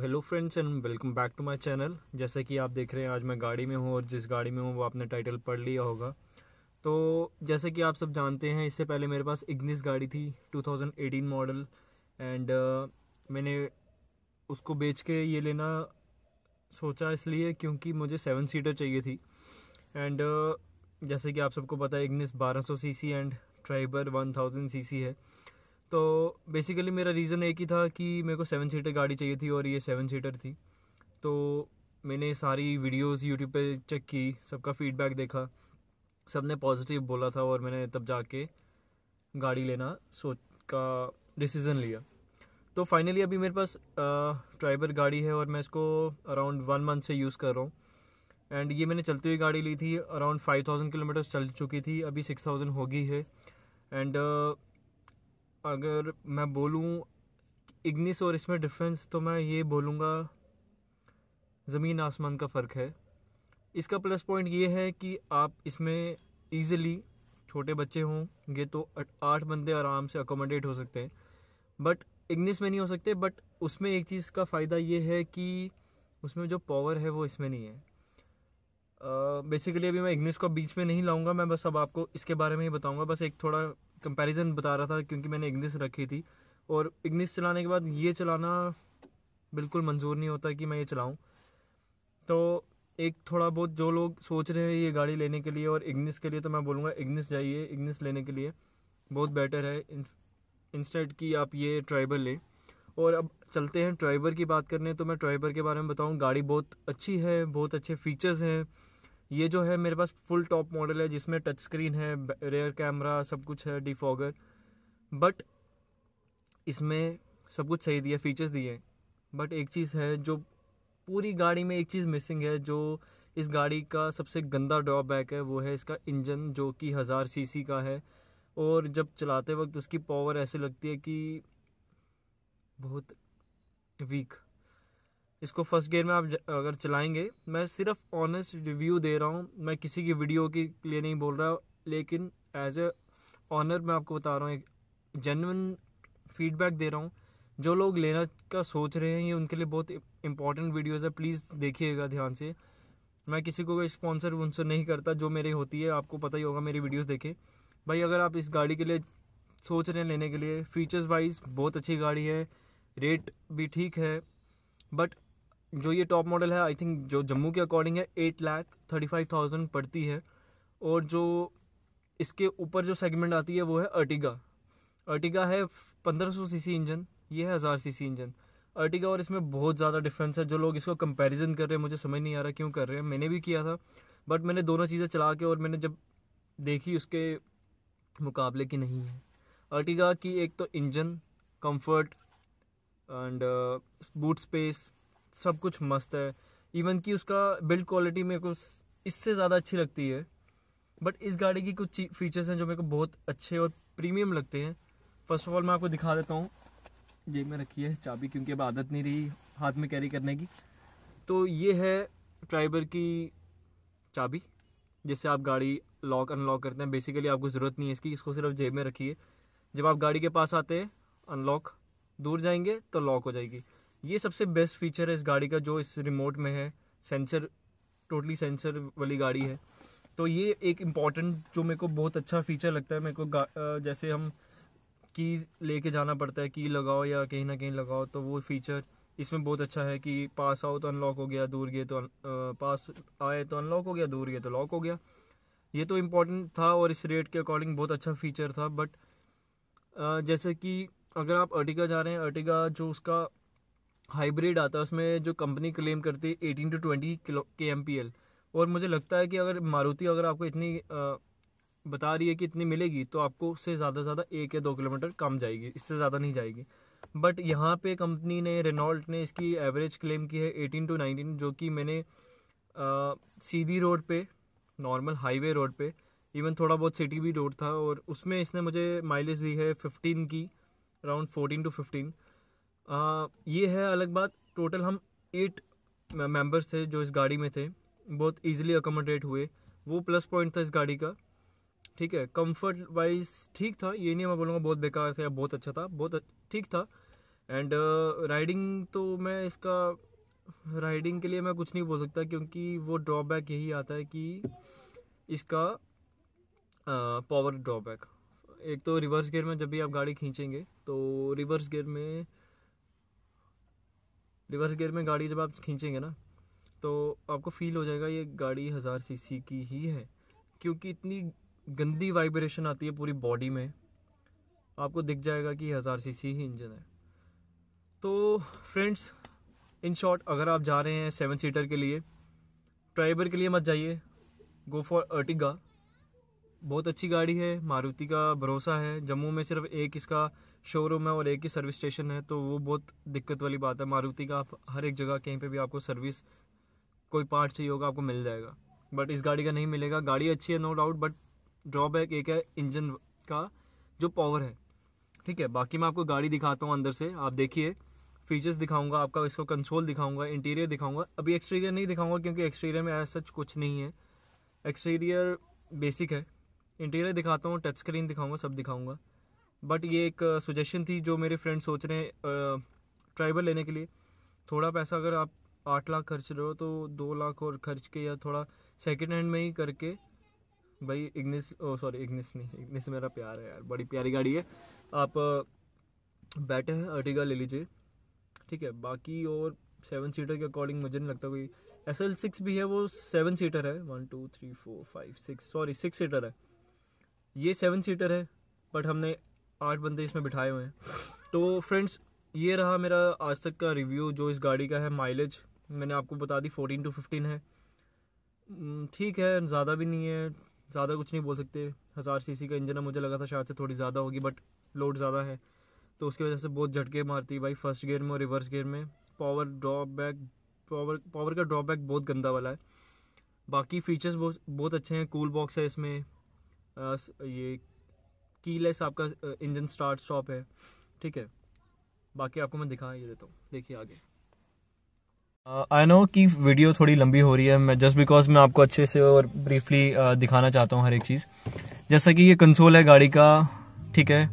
hello friends and welcome back to my channel जैसे कि आप देख रहे हैं आज मैं गाड़ी में हूँ और जिस गाड़ी में हूँ वो आपने टाइटल पढ़ लिया होगा तो जैसे कि आप सब जानते हैं इससे पहले मेरे पास इग्निस गाड़ी थी 2018 मॉडल एंड uh, मैंने उसको बेच के ये लेना सोचा इसलिए क्योंकि मुझे सेवन सीटर चाहिए थी एंड uh, जैसे कि आप सबको पता है इग्निस बारह सौ एंड ट्राइबर वन सीसी है तो बेसिकली मेरा रीज़न एक ही था कि मेरे को सेवन सीटर गाड़ी चाहिए थी और ये सेवन सीटर थी तो मैंने सारी वीडियोस यूट्यूब पे चेक की सबका फीडबैक देखा सब ने पॉजिटिव बोला था और मैंने तब जाके गाड़ी लेना सोच का डिसीज़न लिया तो फाइनली अभी मेरे पास ड्राइवर गाड़ी है और मैं इसको अराउंड वन मंथ से यूज़ कर रहा हूँ एंड ये मैंने चलती हुई गाड़ी ली थी अराउंड फाइव थाउजेंड किलोमीटर्स चल चुकी थी अभी सिक्स थाउजेंड होगी है एंड uh, अगर मैं बोलूँ इग्निस और इसमें डिफरेंस तो मैं ये बोलूँगा ज़मीन आसमान का फ़र्क है इसका प्लस पॉइंट ये है कि आप इसमें ईज़िली छोटे बच्चे होंगे तो आठ बंदे आराम से अकोमोडेट हो सकते हैं बट इग्निस में नहीं हो सकते बट उसमें एक चीज़ का फ़ायदा ये है कि उसमें जो पावर है वो इसमें नहीं है बेसिकली uh, अभी मैं इग्निस को बीच में नहीं लाऊंगा मैं बस अब आपको इसके बारे में ही बताऊंगा बस एक थोड़ा कंपैरिजन बता रहा था क्योंकि मैंने इग्निस रखी थी और इग्निस चलाने के बाद ये चलाना बिल्कुल मंजूर नहीं होता कि मैं ये चलाऊँ तो एक थोड़ा बहुत जो लोग सोच रहे हैं ये गाड़ी लेने के लिए और इग्निस के लिए तो मैं बोलूँगा इग्निस जाइए इग्निस लेने के लिए बहुत बेटर है इंस्टेंट की आप ये ट्राइबर लें और अब चलते हैं ट्राइबर की बात करने तो मैं ट्राइबर के बारे में बताऊँ गाड़ी बहुत अच्छी है बहुत अच्छे फीचर्स हैं ये जो है मेरे पास फुल टॉप मॉडल है जिसमें टच स्क्रीन है रेयर कैमरा सब कुछ है डिफॉगर बट इसमें सब कुछ सही दिया फीचर्स दिए बट एक चीज़ है जो पूरी गाड़ी में एक चीज़ मिसिंग है जो इस गाड़ी का सबसे गंदा ड्रॉबैक है वो है इसका इंजन जो कि हज़ार सीसी का है और जब चलाते वक्त उसकी पावर ऐसे लगती है कि बहुत वीक इसको फर्स्ट गियर में आप अगर चलाएंगे मैं सिर्फ ऑनेस्ट रिव्यू दे रहा हूँ मैं किसी की वीडियो के लिए नहीं बोल रहा लेकिन एज ए ऑनर मैं आपको बता रहा हूँ एक जेनवन फीडबैक दे रहा हूँ जो लोग लेना का सोच रहे हैं ये उनके लिए बहुत इंपॉर्टेंट वीडियोज़ है प्लीज़ देखिएगा ध्यान से मैं किसी को स्पॉन्सर उनसे नहीं करता जो मेरी होती है आपको पता ही होगा मेरी वीडियोस देखे भाई अगर आप इस गाड़ी के लिए सोच रहे हैं लेने के लिए फीचर्स वाइज बहुत अच्छी गाड़ी है रेट भी ठीक है बट जो ये टॉप मॉडल है आई थिंक जो जम्मू के अकॉर्डिंग है eight lakh thirty five thousand पड़ती है और जो इसके ऊपर जो सेगमेंट आती है वो है अर्टिगा अर्टिगा है पंद्रह सौ सी सी इंजन ये है हज़ार सी सी इंजन अर्टिगा और इसमें बहुत ज़्यादा डिफरेंस है जो लोग इसको कंपेरिजन कर रहे हैं मुझे समझ नहीं आ रहा क्यों कर रहे हैं मैंने भी किया था बट मैंने दोनों चीज़ें चला के और मैंने जब देखी उसके मुकाबले की नहीं है अर्टिगा की एक तो engine comfort and boot space सब कुछ मस्त है इवन कि उसका बिल्ड क्वालिटी मेरे को इससे ज़्यादा अच्छी लगती है बट इस गाड़ी की कुछ फीचर्स हैं जो मेरे को बहुत अच्छे और प्रीमियम लगते हैं फर्स्ट ऑफ ऑल मैं आपको दिखा देता हूँ जेब में रखी है चाबी क्योंकि अब आदत नहीं रही हाथ में कैरी करने की तो ये है ड्राइवर की चाबी जिससे आप गाड़ी लॉक अनलॉक करते हैं बेसिकली आपको ज़रूरत नहीं है इसकी इसको सिर्फ जेब में रखिए जब आप गाड़ी के पास आते हैं अनलॉक दूर जाएंगे तो लॉक हो जाएगी ये सबसे बेस्ट फीचर है इस गाड़ी का जो इस रिमोट में है सेंसर टोटली सेंसर वाली गाड़ी है तो ये एक इम्पॉर्टेंट जो मेरे को बहुत अच्छा फीचर लगता है मेरे को जैसे हम की लेके जाना पड़ता है की लगाओ या कहीं ना कहीं लगाओ तो वो फीचर इसमें बहुत अच्छा है कि पास आओ तो अनलॉक हो गया दूर गए तो आ, पास आए तो अनलॉक हो गया दूर गए तो लॉक हो गया ये तो इम्पोर्टेंट था और इस रेट के अकॉर्डिंग बहुत अच्छा फीचर था बट जैसे कि अगर आप अर्टिगा जा रहे हैं अर्टिगा जो उसका हाइब्रिड आता है उसमें जो कंपनी क्लेम करती है eighteen to twenty kilo K M P L और मुझे लगता है कि अगर मारुति अगर आपको इतनी आ, बता रही है कि इतनी मिलेगी तो आपको उससे ज़्यादा से ज़्यादा एक या दो किलोमीटर कम जाएगी इससे ज़्यादा नहीं जाएगी बट यहाँ पे कंपनी ने रेनॉल्ट ने इसकी एवरेज क्लेम की है एटीन टू नाइनटीन जो कि मैंने आ, सीधी रोड पे नॉर्मल हाईवे रोड पे इवन थोड़ा बहुत सिटी भी रोड था और उसमें इसने मुझे माइलेज दी है फिफ्टीन की अराउंड फोर्टीन टू फिफ्टीन आ, ये है अलग बात टोटल हम एट मेंबर्स थे जो इस गाड़ी में थे बहुत इजीली अकोमोडेट हुए वो प्लस पॉइंट था इस गाड़ी का ठीक है कंफर्ट वाइज ठीक था ये नहीं मैं बोलूँगा बहुत बेकार था या बहुत अच्छा था बहुत ठीक था एंड राइडिंग uh, तो मैं इसका राइडिंग के लिए मैं कुछ नहीं बोल सकता क्योंकि वो ड्रॉबैक यही आता है कि इसका पावर uh, ड्रॉबैक एक तो रिवर्स गियर में जब भी आप गाड़ी खींचेंगे तो रिवर्स गियर में रिवर्स गियर में गाड़ी जब आप खींचेंगे ना तो आपको फील हो जाएगा ये गाड़ी हज़ार सीसी की ही है क्योंकि इतनी गंदी वाइब्रेशन आती है पूरी बॉडी में आपको दिख जाएगा कि हज़ार सीसी ही इंजन है तो फ्रेंड्स इन शॉर्ट अगर आप जा रहे हैं सेवन सीटर के लिए ट्राइबर के लिए मत जाइए गो फॉर अर्टिगा बहुत अच्छी गाड़ी है मारुति का भरोसा है जम्मू में सिर्फ एक इसका शोरूम है और एक ही सर्विस स्टेशन है तो वो बहुत दिक्कत वाली बात है मारुति का आप हर एक जगह कहीं पे भी आपको सर्विस कोई पार्ट चाहिए होगा आपको मिल जाएगा बट इस गाड़ी का नहीं मिलेगा गाड़ी अच्छी है नो डाउट बट ड्रॉबैक एक है इंजन का जो पावर है ठीक है बाकी मैं आपको गाड़ी दिखाता हूँ अंदर से आप देखिए फीचर्स दिखाऊंगा आपका इसको कंसोल दिखाऊंगा इंटीरियर दिखाऊंगा अभी एक्सटीरियर नहीं दिखाऊंगा क्योंकि एक्सटीरियर में ऐसा कुछ नहीं है एक्सटीरियर बेसिक है इंटीरियर दिखाता हूँ टच स्क्रीन दिखाऊँगा सब दिखाऊँगा बट ये एक सजेशन uh, थी जो मेरे फ्रेंड सोच रहे हैं ट्राइबल uh, लेने के लिए थोड़ा पैसा अगर आप आठ लाख खर्च रहे हो तो दो लाख और खर्च के या थोड़ा सेकेंड हैंड में ही करके भाई इग्निस ओ सॉरी इग्निस नहीं इग्निस मेरा प्यार है यार बड़ी प्यारी गाड़ी है आप uh, बैठे हैं अर्टिगा ले लीजिए ठीक है बाकी और सेवन सीटर के अकॉर्डिंग मुझे नहीं लगता कोई एस एल सिक्स भी है वो सेवन सीटर है one two three four five six sorry six seater है ये सेवन सीटर है बट हमने आठ बंदे इसमें बिठाए हुए हैं तो फ्रेंड्स ये रहा मेरा आज तक का रिव्यू जो इस गाड़ी का है माइलेज मैंने आपको बता दी फोर्टीन टू फिफ्टीन है हम्म, ठीक है ज़्यादा भी नहीं है ज़्यादा कुछ नहीं बोल सकते हज़ार सीसी का इंजन है मुझे लगा था शायद से थोड़ी ज़्यादा होगी बट लोड ज़्यादा है तो उसकी वजह से बहुत झटके मारती है भाई फर्स्ट गियर में और रिवर्स गियर में पावर ड्रॉबैक पावर पावर का ड्रॉबैक बहुत गंदा वाला है बाकी फीचर्स बहुत बहुत अच्छे हैं कूल बॉक्स है इसमें ये कीलेस आपका इंजन स्टार्ट स्टॉप है ठीक है बाकी आपको मैं दिखा ये देता हूँ देखिए आगे आई uh, नो कि वीडियो थोड़ी लंबी हो रही है मैं जस्ट बिकॉज मैं आपको अच्छे से और ब्रीफली uh, दिखाना चाहता हूँ हर एक चीज़ जैसा कि ये कंसोल है गाड़ी का ठीक है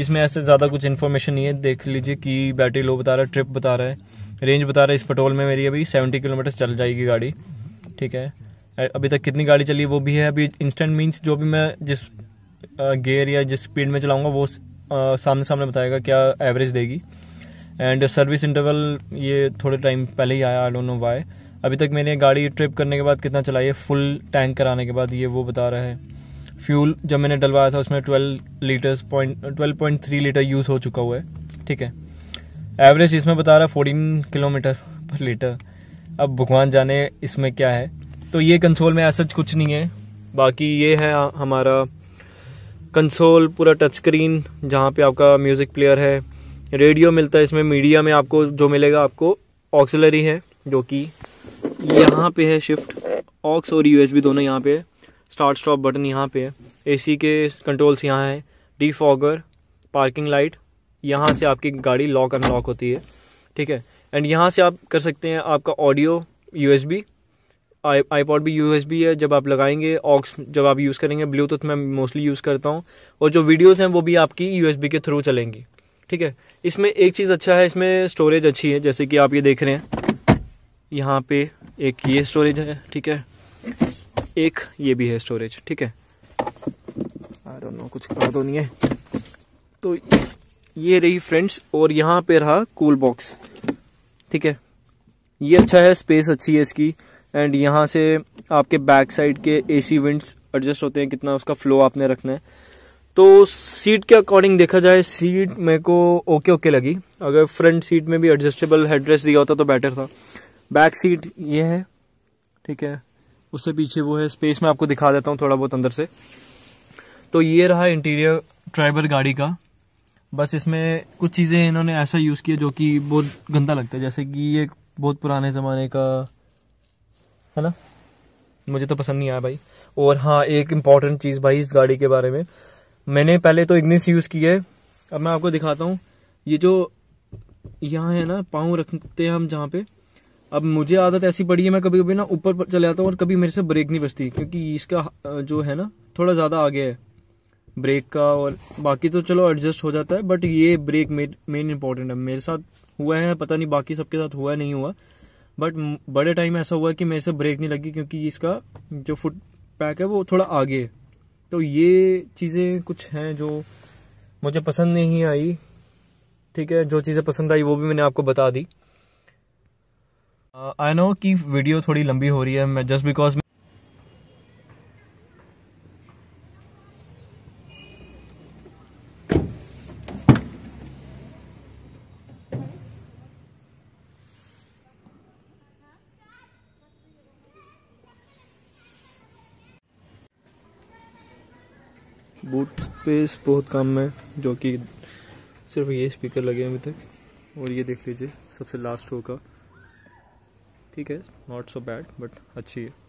इसमें ऐसे ज़्यादा कुछ इन्फॉर्मेशन नहीं है देख लीजिए कि बैटरी लो बता रहा है ट्रिप बता रहा है रेंज बता रहा है इस पेट्रोल में मेरी अभी सेवेंटी किलोमीटर चल जाएगी गाड़ी ठीक है अभी तक कितनी गाड़ी चली वो भी है अभी इंस्टेंट मीन्स जो भी मैं जिस गेयर या जिस स्पीड में चलाऊँगा वो सामने सामने बताएगा क्या एवरेज देगी एंड सर्विस इंटरवल ये थोड़े टाइम पहले ही आया आई डोंट नो वाई अभी तक मैंने गाड़ी ट्रिप करने के बाद कितना चलाई है फुल टैंक कराने के बाद ये वो बता रहा है फ्यूल जब मैंने डलवाया था उसमें twelve litres point twelve point three litre use हो चुका हुआ है ठीक है एवरेज इसमें बता रहा है फोर्टीन किलोमीटर पर लीटर अब भगवान जाने इसमें क्या है तो ये कंसोल में ऐसा कुछ नहीं है बाकी ये है हमारा कंसोल पूरा टच स्क्रीन जहाँ पे आपका म्यूज़िक प्लेयर है रेडियो मिलता है इसमें मीडिया में आपको जो मिलेगा आपको ऑक्सिलरी है जो कि यहाँ पे है शिफ्ट ऑक्स और यूएसबी दोनों यहाँ पे है स्टार्ट स्टॉप बटन यहाँ पे है एसी के कंट्रोल्स यहाँ है फॉगर पार्किंग लाइट यहाँ से आपकी गाड़ी लॉक अनलॉक होती है ठीक है एंड यहाँ से आप कर सकते हैं आपका ऑडियो यू आई पॉड भी यू है जब आप लगाएंगे ऑक्स जब आप यूज़ करेंगे ब्लूटूथ मैं मोस्टली यूज़ करता हूँ और जो वीडियोज़ हैं वो भी आपकी यू के थ्रू चलेंगी ठीक है इसमें एक चीज़ अच्छा है इसमें स्टोरेज अच्छी है जैसे कि आप ये देख रहे हैं यहाँ पे एक ये स्टोरेज है ठीक है एक ये भी है स्टोरेज ठीक है आई डोंट नो कुछ कहा तो नहीं है तो ये रही फ्रेंड्स और यहाँ पे रहा कूल बॉक्स ठीक है ये अच्छा है स्पेस अच्छी है इसकी एंड यहाँ से आपके बैक साइड के एसी विंड्स एडजस्ट होते हैं कितना उसका फ्लो आपने रखना है तो सीट के अकॉर्डिंग देखा जाए सीट मेरे को ओके ओके लगी अगर फ्रंट सीट में भी एडजस्टेबल हेडरेस दिया होता तो बेटर था बैक सीट ये है ठीक है उससे पीछे वो है स्पेस में आपको दिखा देता हूँ थोड़ा बहुत अंदर से तो ये रहा इंटीरियर ट्राइबर गाड़ी का बस इसमें कुछ चीज़ें इन्होंने ऐसा यूज़ किया जो कि बहुत गंदा लगता है जैसे कि ये बहुत पुराने ज़माने का है ना मुझे तो पसंद नहीं आया भाई और हाँ एक इम्पॉर्टेंट चीज़ भाई इस गाड़ी के बारे में मैंने पहले तो इग्निस यूज़ की है अब मैं आपको दिखाता हूँ ये जो यहाँ है ना पाँव रखते हैं हम जहाँ पे अब मुझे आदत ऐसी पड़ी है मैं कभी कभी ना ऊपर चले जाता हूँ और कभी मेरे से ब्रेक नहीं बचती क्योंकि इसका जो है ना थोड़ा ज़्यादा आगे है ब्रेक का और बाकी तो चलो एडजस्ट हो जाता है बट ये ब्रेक मेन इम्पॉर्टेंट है मेरे साथ हुआ है पता नहीं बाकी सबके साथ हुआ नहीं हुआ बट बड़े टाइम ऐसा हुआ कि मेरे से ब्रेक नहीं लगी क्योंकि इसका जो फुट पैक है वो थोड़ा आगे तो ये चीज़ें कुछ हैं जो मुझे पसंद नहीं आई ठीक है जो चीज़ें पसंद आई वो भी मैंने आपको बता दी आई uh, नो कि वीडियो थोड़ी लंबी हो रही है मैं जस्ट बिकॉज स्पेस बहुत कम है जो कि सिर्फ ये स्पीकर लगे हैं अभी तक और ये देख लीजिए सबसे लास्ट होगा ठीक है नॉट सो बैड बट अच्छी है